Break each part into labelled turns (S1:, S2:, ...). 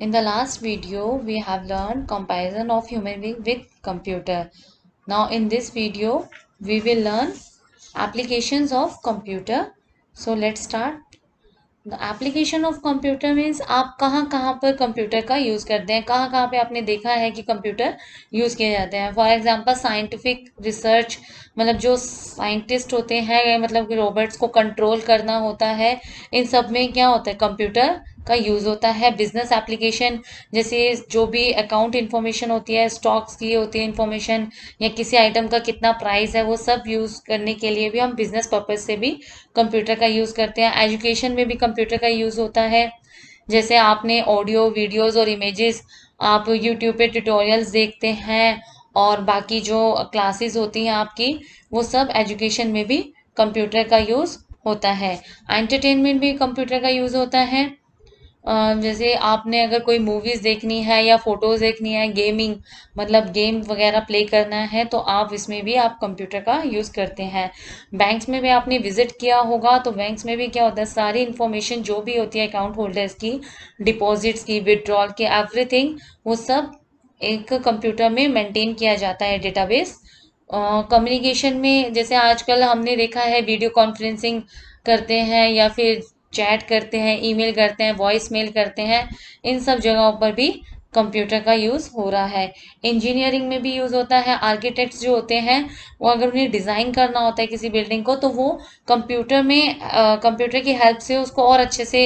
S1: In the last video, we have learned comparison of human being with computer. Now in this video, we will learn applications of computer. So let's start. The application of computer means आप कहाँ कहाँ पर computer का use करते हैं कहाँ कहाँ पे आपने देखा है कि computer use किए जाते हैं for example scientific research मतलब जो scientist होते हैं मतलब कि robots को control करना होता है इन सब में क्या होता है computer का यूज़ होता है बिजनेस एप्लीकेशन जैसे जो भी अकाउंट इन्फॉर्मेशन होती है स्टॉक्स की होती है इन्फॉर्मेशन या किसी आइटम का कितना प्राइस है वो सब यूज़ करने के लिए भी हम बिजनेस पर्पज़ से भी कंप्यूटर का यूज़ करते हैं एजुकेशन में भी कंप्यूटर का यूज़ होता है जैसे आपने ऑडियो वीडियोज़ और इमेजेस आप यूट्यूब पे ट्यूटोरियल्स देखते हैं और बाकी जो क्लासेस होती हैं आपकी वो सब एजुकेशन में भी कंप्यूटर का यूज़ होता है एंटरटेनमेंट भी कंप्यूटर का यूज़ होता है जैसे आपने अगर कोई मूवीज़ देखनी है या फ़ोटोज़ देखनी है गेमिंग मतलब गेम वगैरह प्ले करना है तो आप इसमें भी आप कंप्यूटर का यूज़ करते हैं बैंक्स में भी आपने विज़िट किया होगा तो बैंक्स में भी क्या होता है सारी इंफॉर्मेशन जो भी होती है अकाउंट होल्डर्स की डिपॉजिट्स की विदड्रॉल की एवरीथिंग वो सब एक कंप्यूटर में मेंटेन किया जाता है डेटाबेस कम्युनिकेशन में जैसे आजकल हमने देखा है वीडियो कॉन्फ्रेंसिंग करते हैं या फिर चैट करते हैं ईमेल करते हैं वॉइस मेल करते हैं इन सब जगहों पर भी कंप्यूटर का यूज़ हो रहा है इंजीनियरिंग में भी यूज़ होता है आर्किटेक्ट्स जो होते हैं वो अगर उन्हें डिज़ाइन करना होता है किसी बिल्डिंग को तो वो कंप्यूटर में कंप्यूटर की हेल्प से उसको और अच्छे से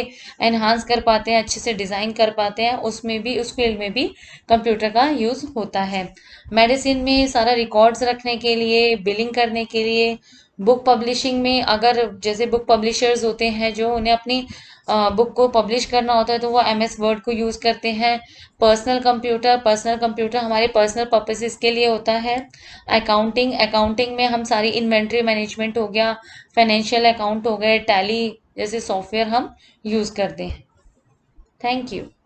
S1: एनहांस कर पाते हैं अच्छे से डिज़ाइन कर पाते हैं उसमें भी उस फील्ड में भी कंप्यूटर का यूज़ होता है मेडिसिन में सारा रिकॉर्ड्स रखने के लिए बिलिंग करने के लिए बुक पब्लिशिंग में अगर जैसे बुक पब्लिशर्स होते हैं जो उन्हें अपनी बुक को पब्लिश करना होता है तो वो एम एस वर्ड को यूज़ करते हैं पर्सनल कंप्यूटर पर्सनल कंप्यूटर हमारे पर्सनल पर्पसेस के लिए होता है अकाउंटिंग अकाउंटिंग में हम सारी इन्वेंट्री मैनेजमेंट हो गया फाइनेंशियल अकाउंट हो गए टैली जैसे सॉफ्टवेयर हम यूज़ करते हैं थैंक यू